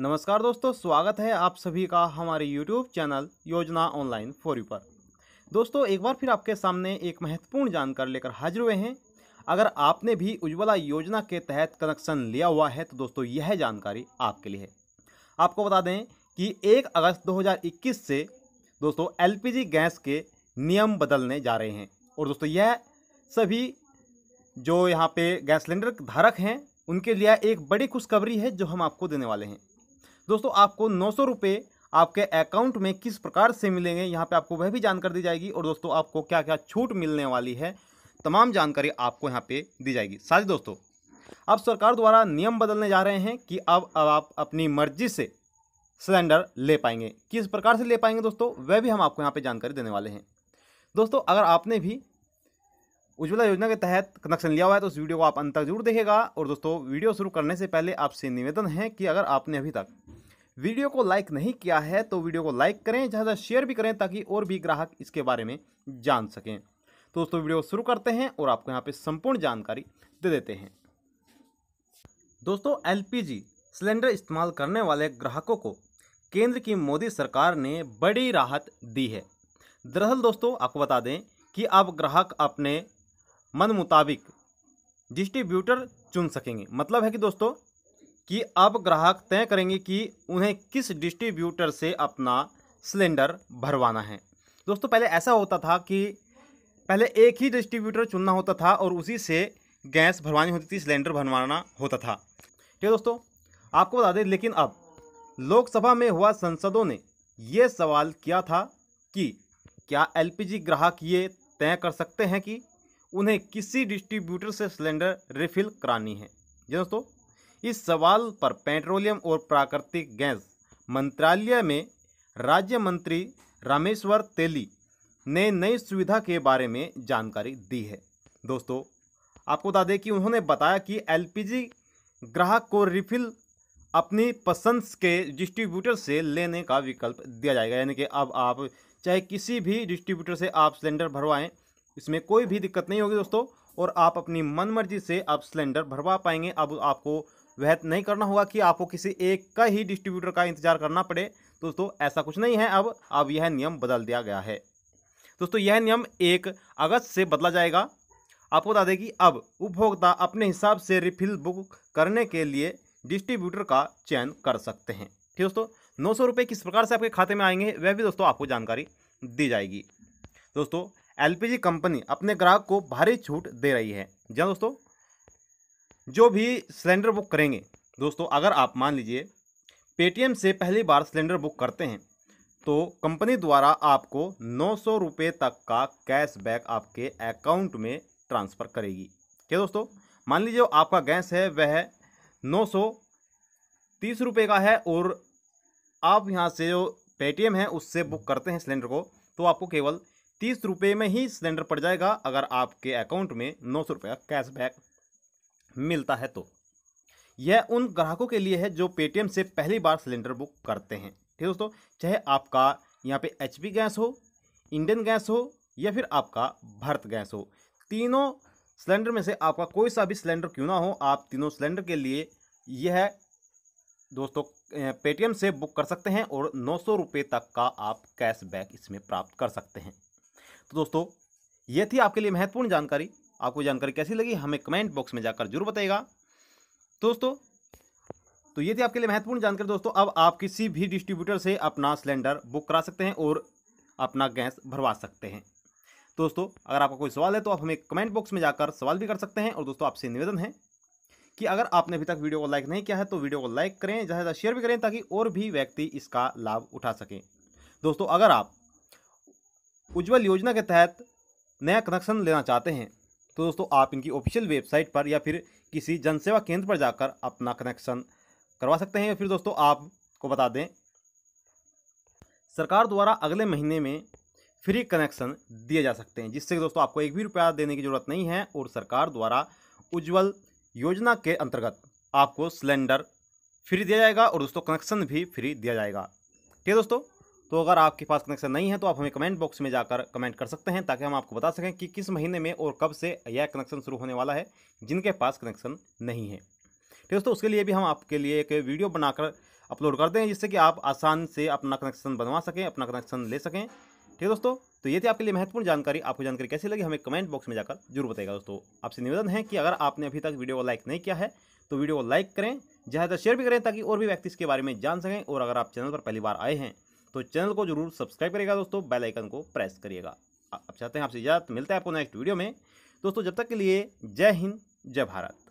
नमस्कार दोस्तों स्वागत है आप सभी का हमारे यूट्यूब चैनल योजना ऑनलाइन फोरी पर दोस्तों एक बार फिर आपके सामने एक महत्वपूर्ण जानकारी लेकर हाजिर हुए हैं अगर आपने भी उज्ज्वला योजना के तहत कनेक्शन लिया हुआ है तो दोस्तों यह जानकारी आपके लिए है आपको बता दें कि एक अगस्त 2021 से दोस्तों एल गैस के नियम बदलने जा रहे हैं और दोस्तों यह सभी जो यहाँ पे गैस सिलेंडर धारक हैं उनके लिए एक बड़ी खुशखबरी है जो हम आपको देने वाले हैं दोस्तों आपको नौ सौ रुपये आपके अकाउंट में किस प्रकार से मिलेंगे यहाँ पे आपको वह भी जानकारी दी जाएगी और दोस्तों आपको क्या क्या छूट मिलने वाली है तमाम जानकारी आपको यहाँ पे दी जाएगी साथ दोस्तों अब सरकार द्वारा नियम बदलने जा रहे हैं कि अब अब आप अपनी मर्जी से सिलेंडर ले पाएंगे किस प्रकार से ले पाएंगे दोस्तों वह भी हम आपको यहाँ पर जानकारी देने वाले हैं दोस्तों अगर आपने भी उज्ज्वला योजना के तहत कनेक्शन लिया हुआ है तो उस वीडियो को आप अंत तक जरूर देखेगा और दोस्तों वीडियो शुरू करने से पहले आपसे निवेदन है कि अगर आपने अभी तक वीडियो को लाइक नहीं किया है तो वीडियो को लाइक करें ज़्यादा शेयर भी करें ताकि और भी ग्राहक इसके बारे में जान सकें तो दोस्तों वीडियो शुरू करते हैं और आपको यहाँ पे संपूर्ण जानकारी दे देते हैं दोस्तों एलपीजी सिलेंडर इस्तेमाल करने वाले ग्राहकों को केंद्र की मोदी सरकार ने बड़ी राहत दी है दरअसल दोस्तों आपको बता दें कि अब ग्राहक अपने मन मुताबिक डिस्ट्रीब्यूटर चुन सकेंगे मतलब है कि दोस्तों कि अब ग्राहक तय करेंगे कि उन्हें किस डिस्ट्रीब्यूटर से अपना सिलेंडर भरवाना है दोस्तों पहले ऐसा होता था कि पहले एक ही डिस्ट्रीब्यूटर चुनना होता था और उसी से गैस भरवानी होती थी सिलेंडर भरवाना होता था ठीक है दोस्तों आपको बता दें लेकिन अब लोकसभा में हुआ संसदों ने ये सवाल किया था कि क्या एलपीजी ग्राहक ये तय कर सकते हैं कि उन्हें किसी डिस्ट्रीब्यूटर से सिलेंडर रिफिल करानी है जी दोस्तों इस सवाल पर पेट्रोलियम और प्राकृतिक गैस मंत्रालय में राज्य मंत्री रामेश्वर तेली ने नई सुविधा के बारे में जानकारी दी है दोस्तों आपको बता दें कि उन्होंने बताया कि एलपीजी ग्राहक को रिफिल अपनी पसंद के डिस्ट्रीब्यूटर से लेने का विकल्प दिया जाएगा यानी कि अब आप चाहे किसी भी डिस्ट्रीब्यूटर से आप सिलेंडर भरवाएं इसमें कोई भी दिक्कत नहीं होगी दोस्तों और आप अपनी मनमर्जी से आप सिलेंडर भरवा पाएंगे अब आपको वह नहीं करना होगा कि आपको किसी एक का ही डिस्ट्रीब्यूटर का इंतजार करना पड़े दोस्तों ऐसा कुछ नहीं है अब अब यह नियम बदल दिया गया है दोस्तों यह नियम एक अगस्त से बदला जाएगा आपको बता दें कि अब उपभोक्ता अपने हिसाब से रिफिल बुक करने के लिए डिस्ट्रीब्यूटर का चयन कर सकते हैं ठीक दोस्तों नौ सौ रुपये किस प्रकार से आपके खाते में आएंगे वह भी दोस्तों आपको जानकारी दी जाएगी दोस्तों एलपीजी कंपनी अपने ग्राहक को भारी छूट दे रही है जहाँ दोस्तों जो भी सिलेंडर बुक करेंगे दोस्तों अगर आप मान लीजिए पेटीएम से पहली बार सिलेंडर बुक करते हैं तो कंपनी द्वारा आपको नौ सौ रुपये तक का कैशबैक आपके अकाउंट में ट्रांसफ़र करेगी क्या दोस्तों मान लीजिए आपका गैस है वह नौ सौ तीस रुपये का है और आप यहाँ से जो पेटीएम है उससे बुक करते हैं सिलेंडर को तो आपको केवल तीस रुपये में ही सिलेंडर पड़ जाएगा अगर आपके अकाउंट में नौ सौ रुपये का कैशबैक मिलता है तो यह उन ग्राहकों के लिए है जो पेटीएम से पहली बार सिलेंडर बुक करते हैं ठीक है दोस्तों चाहे आपका यहाँ पे एच गैस हो इंडियन गैस हो या फिर आपका भारत गैस हो तीनों सिलेंडर में से आपका कोई सा भी सिलेंडर क्यों ना हो आप तीनों सिलेंडर के लिए यह दोस्तों पेटीएम से बुक कर सकते हैं और नौ सौ रुपये तक का आप कैशबैक इसमें प्राप्त कर सकते हैं तो दोस्तों ये थी आपके लिए महत्वपूर्ण जानकारी आपको जानकारी कैसी लगी हमें कमेंट बॉक्स में जाकर जरूर बताएगा दोस्तों तो ये थी आपके लिए महत्वपूर्ण जानकारी दोस्तों अब आप किसी भी डिस्ट्रीब्यूटर से अपना सिलेंडर बुक करा सकते हैं और अपना गैस भरवा सकते हैं दोस्तों अगर आपका कोई सवाल है तो आप हमें कमेंट बॉक्स में जाकर सवाल भी कर सकते हैं और दोस्तों आपसे निवेदन है कि अगर आपने अभी तक वीडियो को लाइक नहीं किया है तो वीडियो को लाइक करें ज़्यादा ज़्यादा शेयर भी करें ताकि और भी व्यक्ति इसका लाभ उठा सकें दोस्तों अगर आप उज्ज्वल योजना के तहत नया कनेक्शन लेना चाहते हैं तो दोस्तों आप इनकी ऑफिशियल वेबसाइट पर या फिर किसी जनसेवा केंद्र पर जाकर अपना कनेक्शन करवा सकते हैं या फिर दोस्तों आपको बता दें सरकार द्वारा अगले महीने में फ्री कनेक्शन दिए जा सकते हैं जिससे दोस्तों आपको एक भी रुपया देने की ज़रूरत नहीं है और सरकार द्वारा उज्ज्वल योजना के अंतर्गत आपको सिलेंडर फ्री दिया जाएगा और दोस्तों कनेक्शन भी फ्री दिया जाएगा ठीक है दोस्तों तो अगर आपके पास कनेक्शन नहीं है तो आप हमें कमेंट बॉक्स में जाकर कमेंट कर सकते हैं ताकि हम आपको बता सकें कि किस महीने में और कब से यह कनेक्शन शुरू होने वाला है जिनके पास कनेक्शन नहीं है दोस्तों उसके लिए भी हम आपके लिए एक वीडियो बनाकर अपलोड कर दें जिससे कि आप आसान से अपना कनेक्शन बनवा सकें अपना कनेक्शन ले सकें ठीक है दोस्तों तो ये थी आपके लिए महत्वपूर्ण जानकारी आपको जानकारी कैसी लगी हमें कमेंट बॉक्स में जाकर जरूर बताएगा दोस्तों आपसे निवेदन है कि अगर आपने अभी तक वीडियो को लाइक नहीं किया है तो वीडियो को लाइक करें ज़्यादातर शेयर भी करें ताकि और भी व्यक्ति इसके बारे में जान सकें और अगर आप चैनल पर पहली बार आए हैं तो चैनल को जरूर सब्सक्राइब करिएगा दोस्तों बेल आइकन को प्रेस करिएगा आप चाहते हैं आपसे इजाज़त मिलता है आपको नेक्स्ट वीडियो में दोस्तों जब तक के लिए जय हिंद जय भारत